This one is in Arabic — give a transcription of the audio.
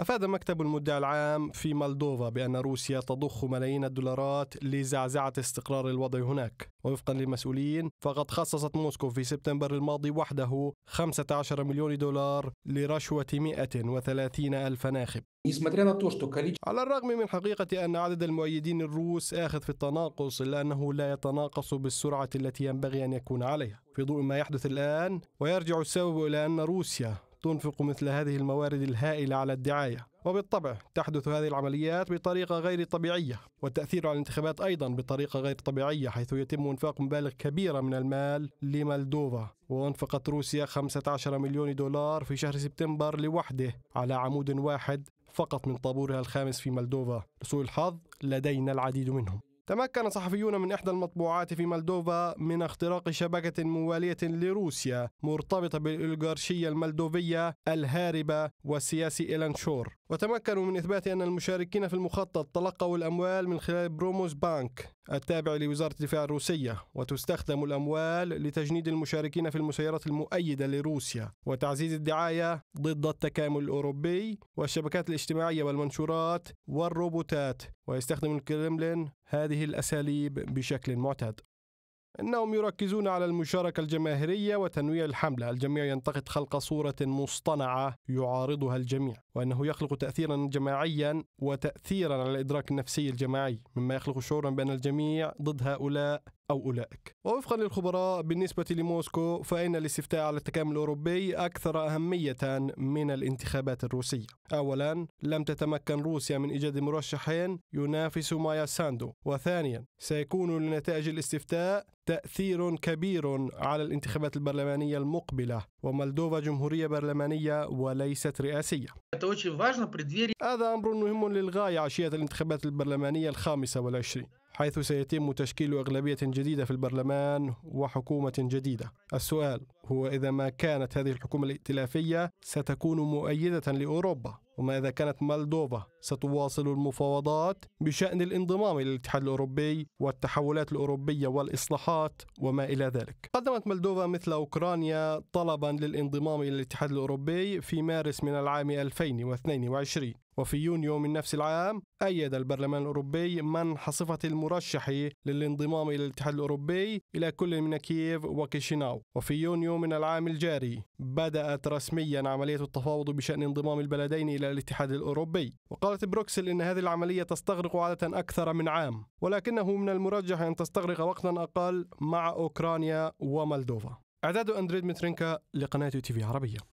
أفاد مكتب المدعي العام في مالدوفا بأن روسيا تضخ ملايين الدولارات لزعزعة استقرار الوضع هناك ووفقا للمسؤولين فقد خصصت موسكو في سبتمبر الماضي وحده 15 مليون دولار لرشوة 130 ألف ناخب على الرغم من حقيقة أن عدد المؤيدين الروس آخذ في التناقص إلا أنه لا يتناقص بالسرعة التي ينبغي أن يكون عليها في ضوء ما يحدث الآن ويرجع السبب إلى أن روسيا تنفق مثل هذه الموارد الهائلة على الدعاية وبالطبع تحدث هذه العمليات بطريقة غير طبيعية والتأثير على الانتخابات أيضا بطريقة غير طبيعية حيث يتم إنفاق مبالغ كبيرة من المال لمالدوفا وأنفقت روسيا 15 مليون دولار في شهر سبتمبر لوحده على عمود واحد فقط من طابورها الخامس في مالدوفا لسوء الحظ لدينا العديد منهم تمكن صحفيون من إحدى المطبوعات في مولدوفا من اختراق شبكة موالية لروسيا مرتبطة بالإلغارشية الملدوفية الهاربة والسياسي إيلان شور وتمكنوا من إثبات أن المشاركين في المخطط تلقوا الأموال من خلال بروموز بانك التابع لوزارة الدفاع الروسية وتستخدم الأموال لتجنيد المشاركين في المسيرات المؤيدة لروسيا وتعزيز الدعاية ضد التكامل الأوروبي والشبكات الاجتماعية والمنشورات والروبوتات ويستخدم الكرملين هذه الأساليب بشكل معتاد إنهم يركزون على المشاركة الجماهيرية وتنويع الحملة الجميع ينتقد خلق صورة مصطنعة يعارضها الجميع وأنه يخلق تأثيرا جماعيا وتأثيرا على الإدراك النفسي الجماعي مما يخلق شعورا بأن الجميع ضد هؤلاء أو أولئك ووفقا للخبراء بالنسبة لموسكو فإن الاستفتاء على التكامل الأوروبي أكثر أهمية من الانتخابات الروسية أولا لم تتمكن روسيا من إيجاد مرشحين ينافس مايا ساندو وثانيا سيكون لنتائج الاستفتاء تأثير كبير على الانتخابات البرلمانية المقبلة ومولدوفا جمهورية برلمانية وليست رئاسية هذا أمر مهم للغاية عشية الانتخابات البرلمانية الخامسة والعشرين حيث سيتم تشكيل أغلبية جديدة في البرلمان وحكومة جديدة. السؤال: هو إذا ما كانت هذه الحكومة الائتلافية ستكون مؤيدة لأوروبا وما إذا كانت مالدوفا ستواصل المفاوضات بشأن الانضمام إلى الاتحاد الأوروبي والتحولات الأوروبية والإصلاحات وما إلى ذلك قدمت مالدوفا مثل أوكرانيا طلبا للانضمام إلى الاتحاد الأوروبي في مارس من العام 2022 وفي يونيو من نفس العام أيد البرلمان الأوروبي من حصفة المرشح للانضمام إلى الاتحاد الأوروبي إلى كل من كييف وكيشيناو وفي يونيو من العام الجاري بدأت رسميا عملية التفاوض بشأن انضمام البلدين إلى الاتحاد الأوروبي وقالت بروكسل إن هذه العملية تستغرق عادة أكثر من عام ولكنه من المرجح أن تستغرق وقتا أقل مع أوكرانيا ومولدوفا إعداد أندريد مترينكا لقناة تي في عربية